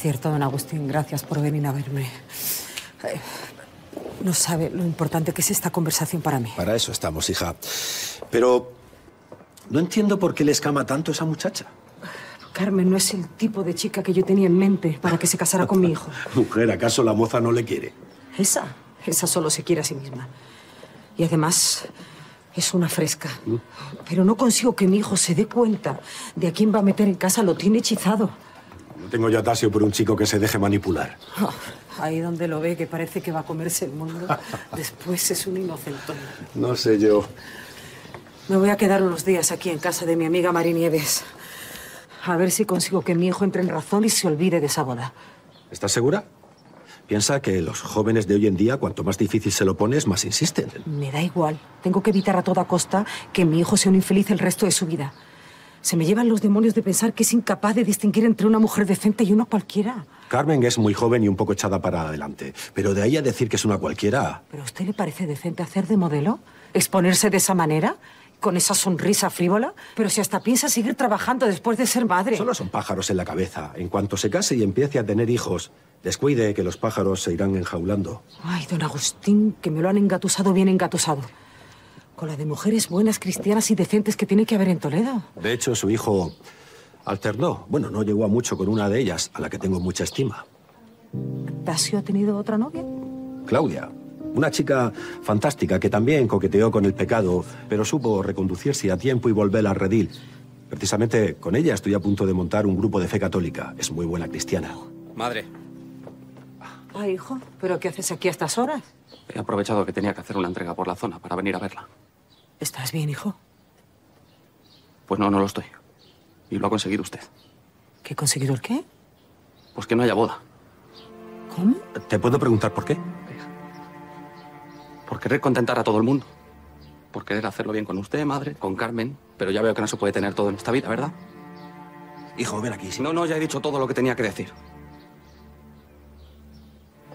cierto, don Agustín. Gracias por venir a verme. Eh, no sabe lo importante que es esta conversación para mí. Para eso estamos, hija. Pero no entiendo por qué le escama tanto esa muchacha. Carmen no es el tipo de chica que yo tenía en mente para que se casara con mi hijo. Mujer, ¿acaso la moza no le quiere? Esa, esa solo se quiere a sí misma. Y además es una fresca. Mm. Pero no consigo que mi hijo se dé cuenta de a quién va a meter en casa, lo tiene hechizado. Tengo ya tasio por un chico que se deje manipular. ahí donde lo ve, que parece que va a comerse el mundo, después es un inocentón. No sé yo. Me voy a quedar unos días aquí en casa de mi amiga Nieves. A ver si consigo que mi hijo entre en razón y se olvide de esa boda. ¿Estás segura? Piensa que los jóvenes de hoy en día, cuanto más difícil se lo pones, más insisten. Me da igual. Tengo que evitar a toda costa que mi hijo sea un infeliz el resto de su vida. Se me llevan los demonios de pensar que es incapaz de distinguir entre una mujer decente y una cualquiera. Carmen es muy joven y un poco echada para adelante, pero de ahí a decir que es una cualquiera... ¿Pero a usted le parece decente hacer de modelo? ¿Exponerse de esa manera? ¿Con esa sonrisa frívola? Pero si hasta piensa seguir trabajando después de ser madre... Solo son pájaros en la cabeza. En cuanto se case y empiece a tener hijos, descuide que los pájaros se irán enjaulando. Ay, don Agustín, que me lo han engatusado bien engatusado. Con la de mujeres buenas, cristianas y decentes que tiene que haber en Toledo. De hecho, su hijo alternó. Bueno, no llegó a mucho con una de ellas, a la que tengo mucha estima. ¿Tasio ha tenido otra novia? Claudia. Una chica fantástica que también coqueteó con el pecado, pero supo reconducirse a tiempo y volver a redil. Precisamente con ella estoy a punto de montar un grupo de fe católica. Es muy buena cristiana. Madre. Ah, hijo, ¿pero qué haces aquí a estas horas? He aprovechado que tenía que hacer una entrega por la zona para venir a verla. ¿Estás bien, hijo? Pues no, no lo estoy. Y lo ha conseguido usted. ¿Qué ha conseguido el qué? Pues que no haya boda. ¿Cómo? ¿Te puedo preguntar por qué? Por querer contentar a todo el mundo. Por querer hacerlo bien con usted, madre, con Carmen. Pero ya veo que no se puede tener todo en esta vida, ¿verdad? Hijo, ven aquí. Si no, no, ya he dicho todo lo que tenía que decir.